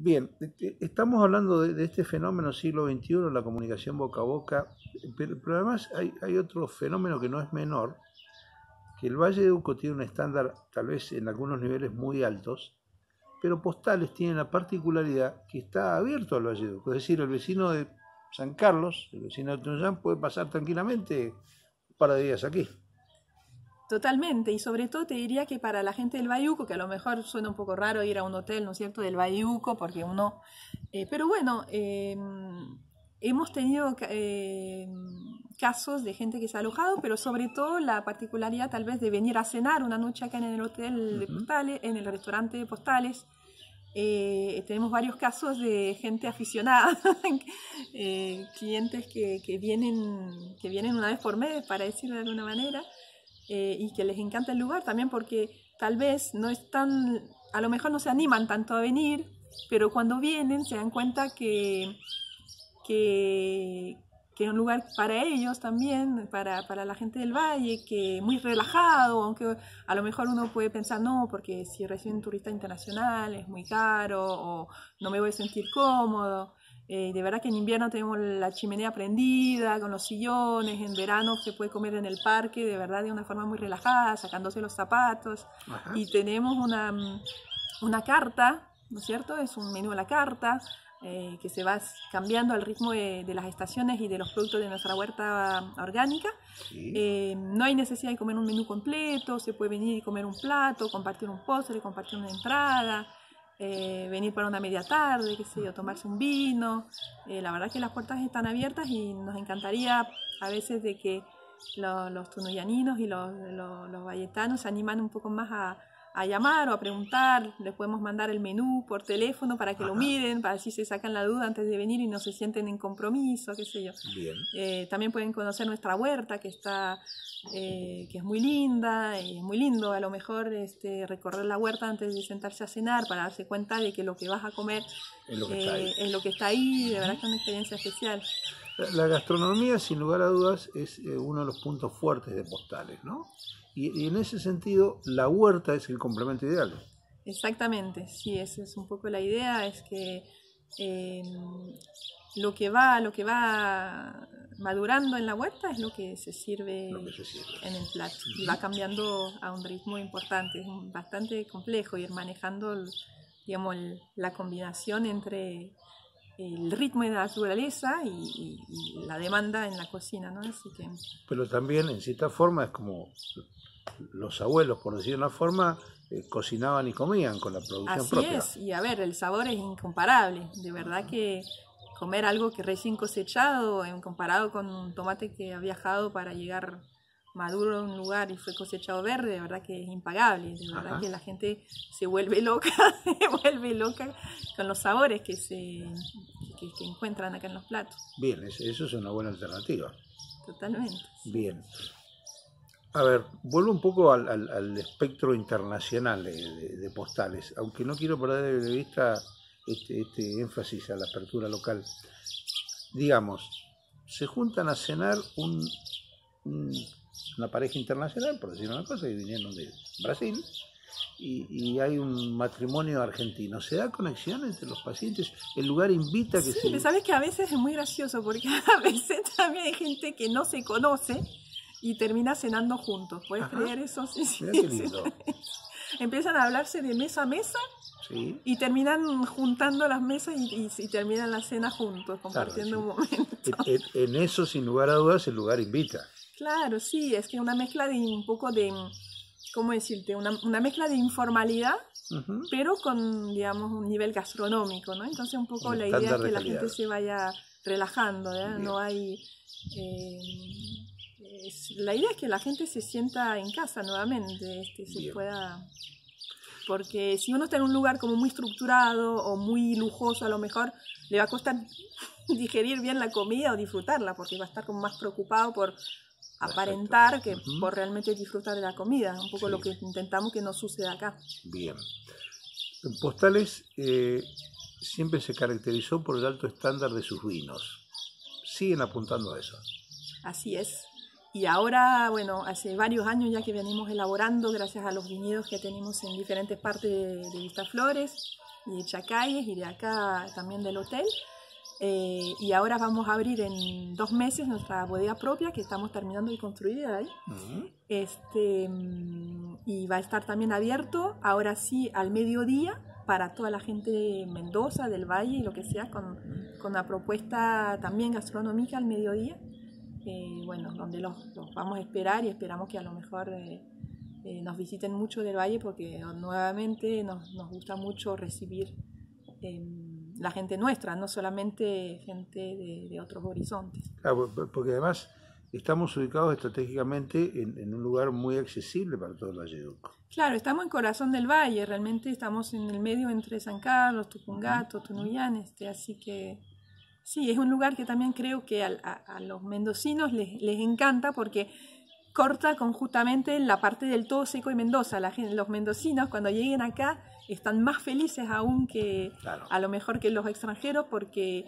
Bien, e, e, estamos hablando de, este fenómeno siglo XXI, la comunicación boca a boca, pero, además hay, otro fenómeno que no es menor, que el Valle de Uco tiene un estándar tal vez en algunos niveles muy altos, pero Postales tiene la particularidad que está abierto al Valle de Uco, es decir, el vecino de San Carlos, el vecino de Tunyán, puede pasar tranquilamente un par de días aquí. Totalmente, y sobre todo te diría que para la gente del Bayuco, que a lo mejor suena un poco raro ir a un hotel, ¿no es cierto?, del Bayuco, porque uno... Eh, pero bueno, em, hemos tenido em, casos de gente que se ha alojado, pero sobre todo la particularidad tal vez de venir a cenar una noche acá en el hotel de Postales, en el restaurante de Postales, eh, tenemos varios casos de gente aficionada, eh, clientes que, vienen, que vienen una vez por mes, para decirlo de alguna manera, eh, y que les encanta el lugar también porque tal vez no están, a lo mejor no se animan tanto a venir, pero cuando vienen se dan cuenta que, es un lugar para ellos también, para, para, la gente del valle, que es muy relajado, aunque a lo mejor uno puede pensar, no, porque si reciben turista internacional es muy caro o no me voy a sentir cómodo, eh, de verdad que en invierno tenemos la chimenea prendida, con los sillones, en verano se puede comer en el parque, de verdad de una forma muy relajada, sacándose los zapatos. Y tenemos una, una carta, ¿no es cierto? Es un menú a la carta. Eh, que se va cambiando al ritmo de, las estaciones y de los productos de nuestra huerta orgánica. Eh, no hay necesidad de comer un menú completo, se puede venir y comer un plato, compartir un postre, compartir una entrada eh, venir para una media tarde, qué sé yo, tomarse un vino. Eh, la verdad que las puertas están abiertas y nos encantaría a veces de que los tunuyaninos y los, los valletanos se animan un poco más a, a llamar o a preguntar, les podemos mandar el menú por teléfono para que lo miren, para así se sacan la duda antes de venir y no se sienten en compromiso, qué sé yo. Eh, también pueden conocer nuestra huerta que está, eh, que es muy linda, es muy lindo a lo mejor este, recorrer la huerta antes de sentarse a cenar para darse cuenta de que lo que vas a comer es lo que, está, eh, ahí. Es lo que está ahí, de verdad que es una experiencia especial. La, gastronomía, sin lugar a dudas, es eh, uno de los puntos fuertes de Postales, ¿no? Y, en ese sentido, la huerta es el complemento ideal. Exactamente, sí, esa es un poco la idea, es que eh, lo que va, lo que va madurando en la huerta es lo que se sirve, en el plato y va cambiando a un ritmo importante, es bastante complejo ir manejando, digamos, la combinación entre el ritmo de la naturaleza y, la demanda en la cocina, ¿no? Así que... Pero también, en cierta forma, es como los abuelos, por de una forma, eh, cocinaban y comían con la producción propia. Así es, y a ver, el sabor es incomparable. De verdad que comer algo que recién cosechado, en comparado con un tomate que ha viajado para llegar maduro en un lugar y fue cosechado verde, de verdad que es impagable, de verdad que la gente se vuelve loca, se vuelve loca con los sabores que se que, encuentran acá en los platos. Bien, eso es una buena alternativa. Totalmente. Bien. A ver, vuelvo un poco al, espectro internacional de, postales, aunque no quiero perder de vista este, este, énfasis a la apertura local. Digamos, se juntan a cenar un una pareja internacional, por decir una cosa, y vinieron de Brasil, y, hay un matrimonio argentino. ¿Se da conexión entre los pacientes? ¿El lugar invita a que se...? sabes que a veces es muy gracioso, porque a veces también hay gente que no se conoce y termina cenando juntos. ¿Puedes creer eso? Empiezan a hablarse de mesa a mesa Y terminan juntando las mesas y, y, terminan la cena juntos, compartiendo un momento. en, eso, sin lugar a dudas, el lugar invita. Claro, sí, es que una mezcla de un poco de, ¿cómo decirte? Una, mezcla de informalidad, pero con, digamos, un nivel gastronómico, ¿no? Entonces un poco la idea es que la gente se vaya relajando, ¿eh? No hay... Eh, la idea es que la gente se sienta en casa nuevamente, este, se pueda... Porque si uno está en un lugar como muy estructurado o muy lujoso, a lo mejor le va a costar digerir bien la comida o disfrutarla, porque va a estar como más preocupado por aparentar que por realmente disfrutar de la comida, un poco lo que intentamos que no suceda acá. Bien. Postales eh, siempre se caracterizó por el alto estándar de sus vinos. Siguen apuntando a eso. Así es. Y ahora, bueno, hace varios años ya que venimos elaborando, gracias a los viñedos que tenemos en diferentes partes de, Vista Vistaflores y de Chacayes y de acá también del hotel, eh, y ahora vamos a abrir en dos meses nuestra bodega propia que estamos terminando de construir ahí. este, y va a estar también abierto ahora sí al mediodía para toda la gente de Mendoza, del Valle y lo que sea, con, con una propuesta también gastronómica al mediodía. Eh, bueno, donde los, vamos a esperar y esperamos que a lo mejor eh, nos visiten mucho del Valle porque nuevamente nos, nos gusta mucho recibir em, la gente nuestra, no solamente gente de, otros horizontes. Claro, porque además estamos ubicados estratégicamente en, un lugar muy accesible para todo el Valleduco. Claro, estamos en corazón del valle, realmente estamos en el medio entre San Carlos, Tupungato, Tunuyán, este, así que sí, es un lugar que también creo que a, los mendocinos les, encanta porque corta conjuntamente la parte del todo seco y Mendoza. los mendocinos cuando lleguen acá están más felices aún que a lo mejor que los extranjeros porque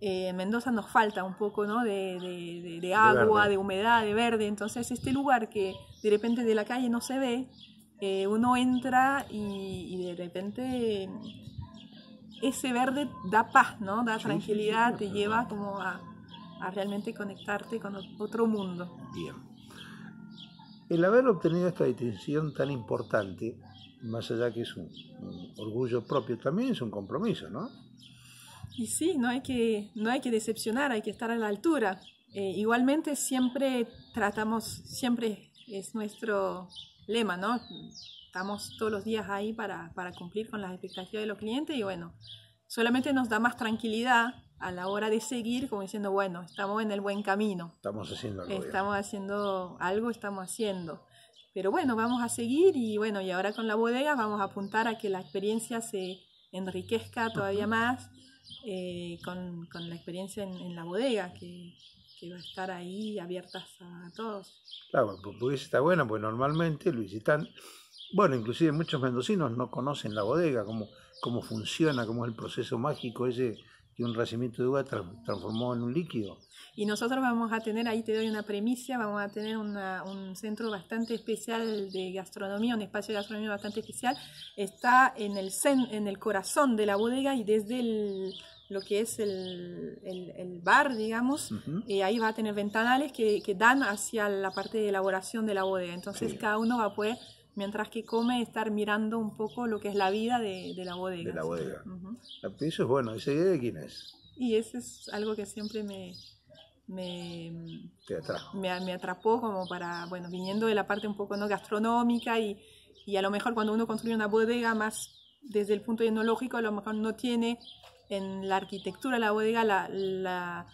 eh, en Mendoza nos falta un poco de, agua, de, humedad, de verde. Entonces este lugar que de repente de la calle no se ve, eh, uno entra y, de repente ese verde da paz, ¿no? da tranquilidad, te lleva como a, a realmente conectarte con otro mundo. Bien. El haber obtenido esta distinción tan importante más allá que es un, orgullo propio, también es un compromiso, ¿no? Y sí, no hay que, no hay que decepcionar, hay que estar a la altura. Eh, igualmente siempre tratamos, siempre es nuestro lema, ¿no? Estamos todos los días ahí para, cumplir con las expectativas de los clientes y bueno, solamente nos da más tranquilidad a la hora de seguir, como diciendo, bueno, estamos en el buen camino. Estamos haciendo algo. Estamos haciendo algo, estamos haciendo. Pero bueno, vamos a seguir y bueno, y ahora con la bodega vamos a apuntar a que la experiencia se enriquezca todavía más eh, con, con, la experiencia en, la bodega, que, que, va a estar ahí abiertas a, todos. Claro, porque está bueno, pues normalmente lo visitan, bueno, inclusive muchos mendocinos no conocen la bodega, cómo, cómo funciona, cómo es el proceso mágico ese que un racimiento de uva transformó en un líquido. Y nosotros vamos a tener, ahí te doy una premisa, vamos a tener un centro bastante especial de gastronomía, un espacio de gastronomía bastante especial. Está en el, en el corazón de la bodega y desde lo que es el, bar, digamos, eh, ahí va a tener ventanales que, dan hacia la parte de elaboración de la bodega. Entonces cada uno va a poder mientras que come estar mirando un poco lo que es la vida de, de la bodega. De la bodega. Eso es bueno, esa idea de quién es. Y eso es algo que siempre me, me, me, atrapó como para, bueno, viniendo de la parte un poco no gastronómica y, y a lo mejor cuando uno construye una bodega más desde el punto etnológico, a lo mejor no tiene en la arquitectura de la bodega la, la,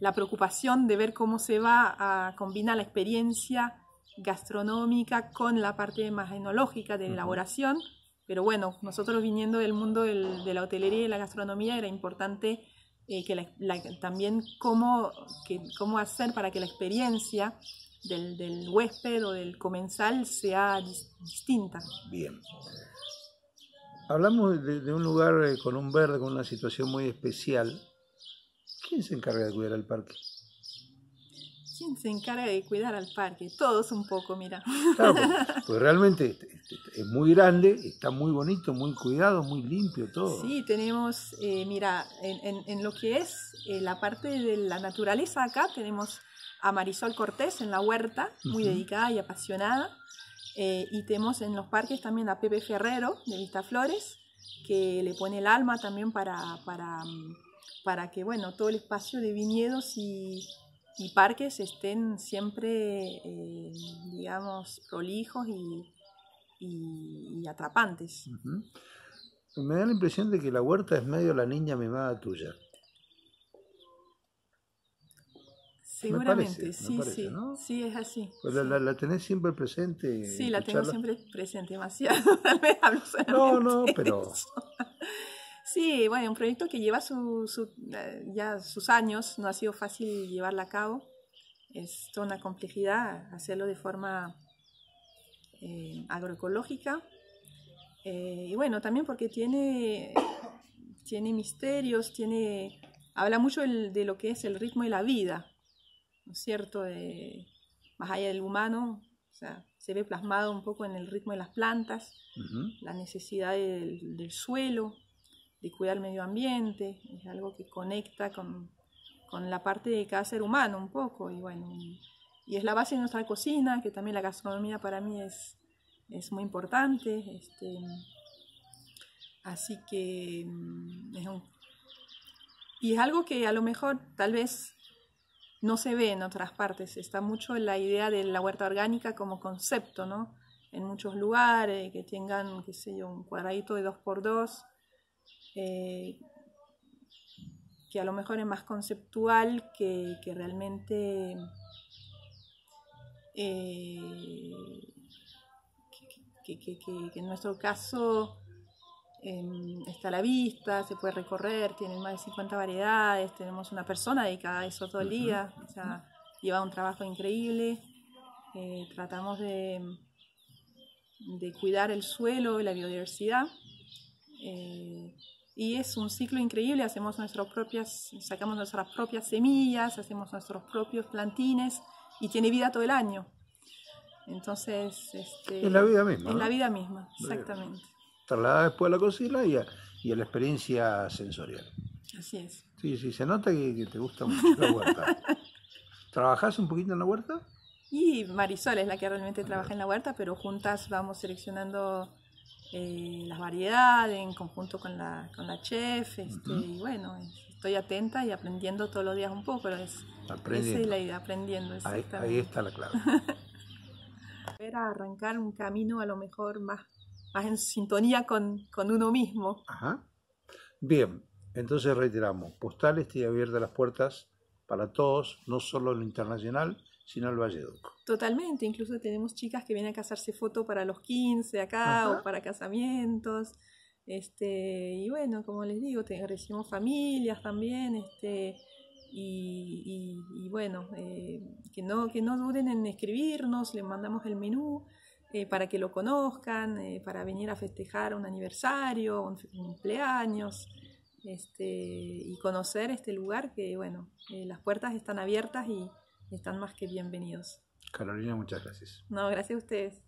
la preocupación de ver cómo se va a combinar la experiencia gastronómica con la parte más enológica de elaboración, pero bueno, nosotros viniendo del mundo de la hotelería y la gastronomía era importante eh, que también cómo, cómo hacer para que la experiencia del, huésped o del comensal sea distinta. Bien. Hablamos de, de, un lugar eh, con un verde, con una situación muy especial. ¿Quién se encarga de cuidar el parque? ¿Quién se encarga de cuidar al parque? Todos un poco, mira. Pues, pues, realmente es muy grande, está muy bonito, muy cuidado, muy limpio todo. Sí, tenemos, eh, mira, en, lo que es eh, la parte de la naturaleza acá, tenemos a Marisol Cortés en la huerta, muy dedicada y apasionada. Eh, y tenemos en los parques también a Pepe Ferrero de Vista Flores que le pone el alma también para, para, mm, para que, bueno, todo el espacio de viñedos y y parques estén siempre, eh, digamos, prolijos y, atrapantes. Me da la impresión de que la huerta es medio la niña mimada tuya. Seguramente, sí, sí, sí, es así. Pues la, tenés siempre presente. Sí, la tengo siempre presente, demasiado. Tal vez No, no, pero... Sí, bueno, un proyecto que lleva su, eh, ya sus años, no ha sido fácil llevarla a cabo. Es toda una complejidad hacerlo de forma eh, agroecológica. Eh, y bueno, también porque tiene, tiene misterios, tiene, habla mucho de lo que es el ritmo de la vida, ¿no es cierto? más allá del humano, o sea, se ve plasmado un poco en el ritmo de las plantas, la necesidad del suelo, de cuidar el medio ambiente, es algo que conecta con, la parte de cada ser humano un poco y bueno, y es la base de nuestra cocina, que también la gastronomía para mí es, es muy importante, este, así que mm, y es algo que a lo mejor tal vez no se ve en otras partes, está mucho la idea de la huerta orgánica como concepto, ¿no? En muchos lugares que tengan, qué sé yo, un cuadradito de dos por dos, eh, que a lo mejor es más conceptual que, realmente eh, que, en nuestro caso em, está a la vista, se puede recorrer, tiene más de 50 variedades, tenemos una persona dedicada a eso todo el día, o sea, lleva un trabajo increíble, eh, tratamos de, de, cuidar el suelo y la biodiversidad y es un ciclo increíble, hacemos nuestras propias, sacamos nuestras propias semillas, hacemos nuestros propios plantines y tiene vida todo el año. Entonces, este, en la vida misma. En la vida misma, exactamente. Trasladada después a la cocina y a, y la experiencia sensorial. Así es. Sí, sí, se nota que, te gusta mucho la huerta. ¿Trabajás un poquito en la huerta? Y Marisol es la que realmente trabaja en la huerta, pero juntas vamos seleccionando las variedades en conjunto con la, con la chef. Este, y bueno, estoy atenta y aprendiendo todos los días un poco. Es, Esa es la idea, aprendiendo. Ahí, está la clave. Era arrancar un camino a lo mejor más, en sintonía con, uno mismo. Bien, entonces reiteramos, Postales tiene abiertas las puertas para todos, no solo en lo internacional, sino valle Duco Totalmente, incluso tenemos chicas que vienen a casarse foto para los 15 acá o para casamientos. Este, y bueno, como les digo, te, recibimos familias también, este, y, y, bueno, eh, que, no, que no duden en escribirnos, les mandamos el menú eh, para que lo conozcan, eh, para venir a festejar un aniversario, un, un cumpleaños, este, y conocer este lugar que, bueno, las puertas están abiertas y están más que bienvenidos. Carolina, muchas gracias. No, gracias a ustedes.